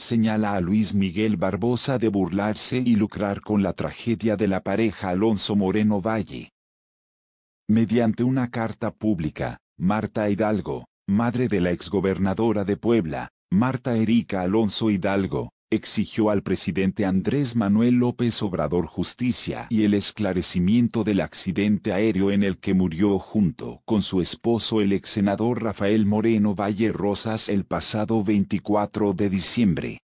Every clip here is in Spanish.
señala a Luis Miguel Barbosa de burlarse y lucrar con la tragedia de la pareja Alonso Moreno Valle. Mediante una carta pública, Marta Hidalgo, madre de la exgobernadora de Puebla, Marta Erika Alonso Hidalgo, exigió al presidente Andrés Manuel López Obrador justicia y el esclarecimiento del accidente aéreo en el que murió junto con su esposo el exsenador Rafael Moreno Valle Rosas el pasado 24 de diciembre.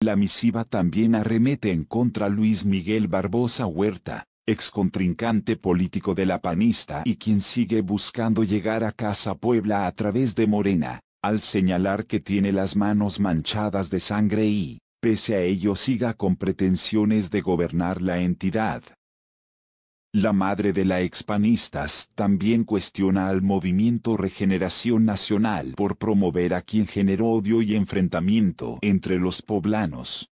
La misiva también arremete en contra Luis Miguel Barbosa Huerta, excontrincante político de la panista y quien sigue buscando llegar a Casa Puebla a través de Morena, al señalar que tiene las manos manchadas de sangre y, pese a ello, siga con pretensiones de gobernar la entidad. La madre de la expanistas también cuestiona al movimiento Regeneración Nacional por promover a quien generó odio y enfrentamiento entre los poblanos.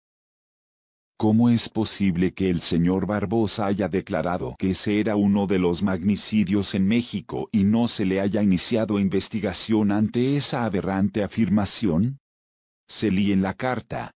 ¿Cómo es posible que el señor Barbosa haya declarado que ese era uno de los magnicidios en México y no se le haya iniciado investigación ante esa aberrante afirmación? Se lee en la carta.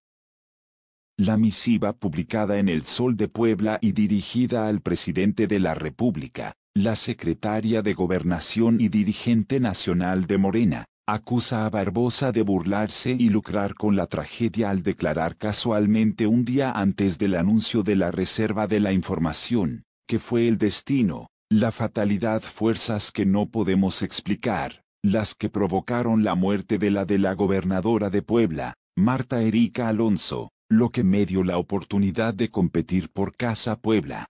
La misiva publicada en El Sol de Puebla y dirigida al presidente de la República, la secretaria de Gobernación y dirigente nacional de Morena, acusa a Barbosa de burlarse y lucrar con la tragedia al declarar casualmente un día antes del anuncio de la reserva de la información, que fue el destino, la fatalidad fuerzas que no podemos explicar, las que provocaron la muerte de la de la gobernadora de Puebla, Marta Erika Alonso, lo que me dio la oportunidad de competir por Casa Puebla.